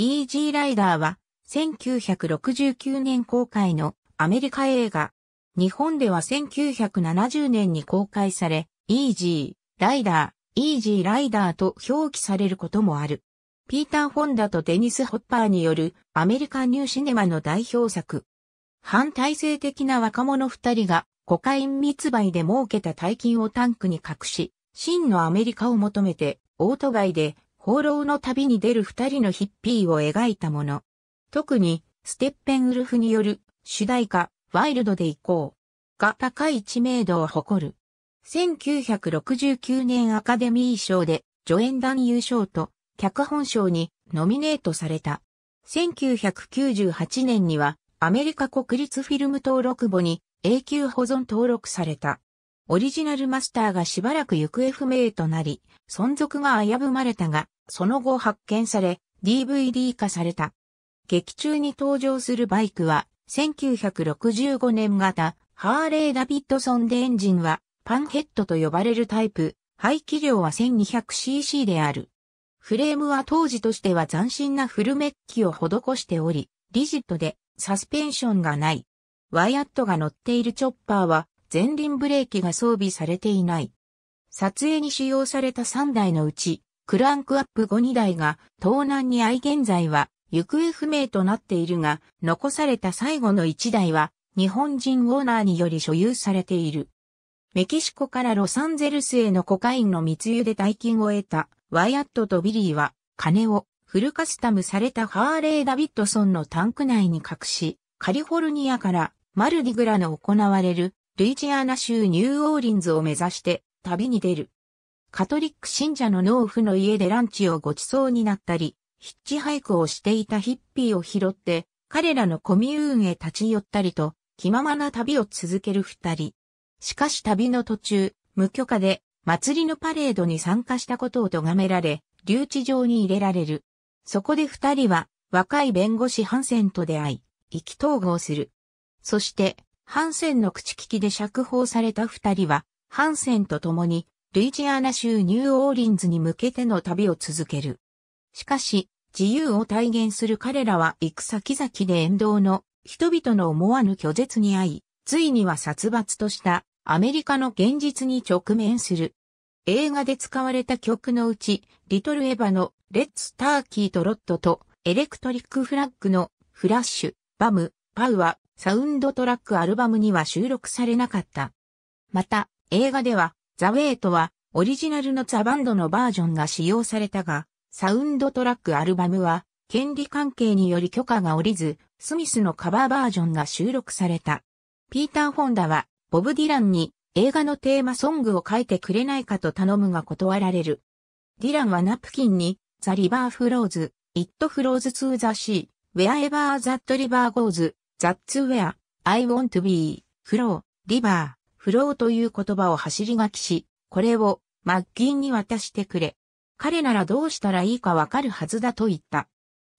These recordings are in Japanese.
イージーライダーは1969年公開のアメリカ映画。日本では1970年に公開され、イージー、ライダー、イージーライダーと表記されることもある。ピーター・ホンダとデニス・ホッパーによるアメリカニューシネマの代表作。反体制的な若者二人がコカイン密売で儲けた大金をタンクに隠し、真のアメリカを求めて、オート街で放浪の旅に出る二人のヒッピーを描いたもの。特に、ステッペンウルフによる主題歌、ワイルドで行こうが高い知名度を誇る。1969年アカデミー賞で助演団優勝と脚本賞にノミネートされた。1998年にはアメリカ国立フィルム登録簿に永久保存登録された。オリジナルマスターがしばらく行方不明となり、存続が危ぶまれたが、その後発見され、DVD 化された。劇中に登場するバイクは、1965年型、ハーレー・ダビッドソンでエンジンは、パンヘッドと呼ばれるタイプ、排気量は 1200cc である。フレームは当時としては斬新なフルメッキを施しており、リジットでサスペンションがない。ワイアットが乗っているチョッパーは前輪ブレーキが装備されていない。撮影に使用された3台のうち、クランクアップ後2台が盗難に遭い現在は行方不明となっているが、残された最後の1台は日本人オーナーにより所有されている。メキシコからロサンゼルスへのコカインの密輸で大金を得たワイアットとビリーは金をフルカスタムされたハーレー・ダビッドソンのタンク内に隠し、カリフォルニアからマルディグラの行われるルイジアナ州ニューオーリンズを目指して旅に出る。カトリック信者の農夫の家でランチをご馳走になったり、ヒッチハイクをしていたヒッピーを拾って、彼らのコミューンへ立ち寄ったりと、気ままな旅を続ける二人。しかし旅の途中、無許可で祭りのパレードに参加したことを咎められ、留置場に入れられる。そこで二人は若い弁護士ハンセンと出会い、意気投合する。そしてハンセンの口利きで釈放された二人は、ハンセンと共に、ルイジアナ州ニューオーリンズに向けての旅を続ける。しかし、自由を体現する彼らは行く先々で沿道の人々の思わぬ拒絶に遭い、ついには殺伐としたアメリカの現実に直面する。映画で使われた曲のうち、リトルエヴァのレッツ・ターキーとロットとエレクトリック・フラッグのフラッシュ、バム、パウはサウンドトラックアルバムには収録されなかった。また、映画では、ザ・ウェイトは、オリジナルのザ・バンドのバージョンが使用されたが、サウンドトラックアルバムは、権利関係により許可が下りず、スミスのカバーバージョンが収録された。ピーター・ホンダは、ボブ・ディランに映画のテーマソングを書いてくれないかと頼むが断られる。ディランはナプキンに、ザ・リバー・フローズ、イット・フローズ・ツー・ザ・シー、ウェアエバー・ザット・リバー・ゴーズ、That's where I want to be, flow, river, flow という言葉を走り書きし、これをマッギンに渡してくれ。彼ならどうしたらいいかわかるはずだと言った。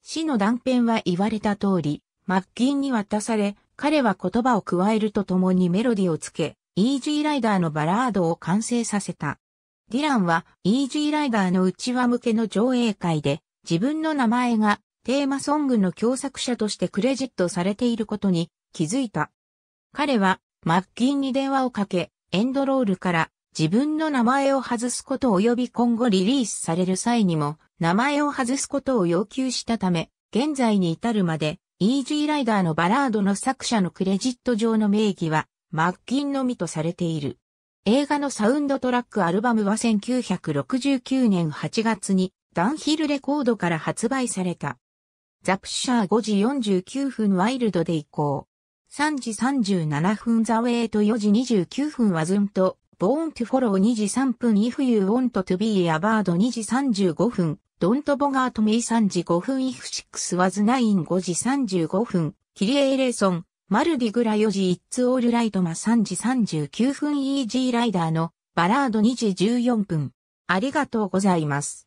死の断片は言われた通り、マッギンに渡され、彼は言葉を加えるとともにメロディをつけ、イージーライダーのバラードを完成させた。ディランはイージーライダーの内輪向けの上映会で自分の名前がテーマソングの共作者としてクレジットされていることに気づいた。彼は、マッキンに電話をかけ、エンドロールから自分の名前を外すこと及び今後リリースされる際にも名前を外すことを要求したため、現在に至るまで、イージーライダーのバラードの作者のクレジット上の名義は、マッキンのみとされている。映画のサウンドトラックアルバムは1969年8月にダンヒルレコードから発売された。ザプシャー5時49分ワイルドでこう。3時37分ザウェイと4時29分ワズンと、ボーントゥフォロー2時3分 if you want to be a bird 2時35分、ドントボガートミー3時5分 if 6 was 9 5時35分、キリエイレーソン、マルディグラ4時 it's all right ま3時39分 e ージー・ライダーのバラード2時14分。ありがとうございます。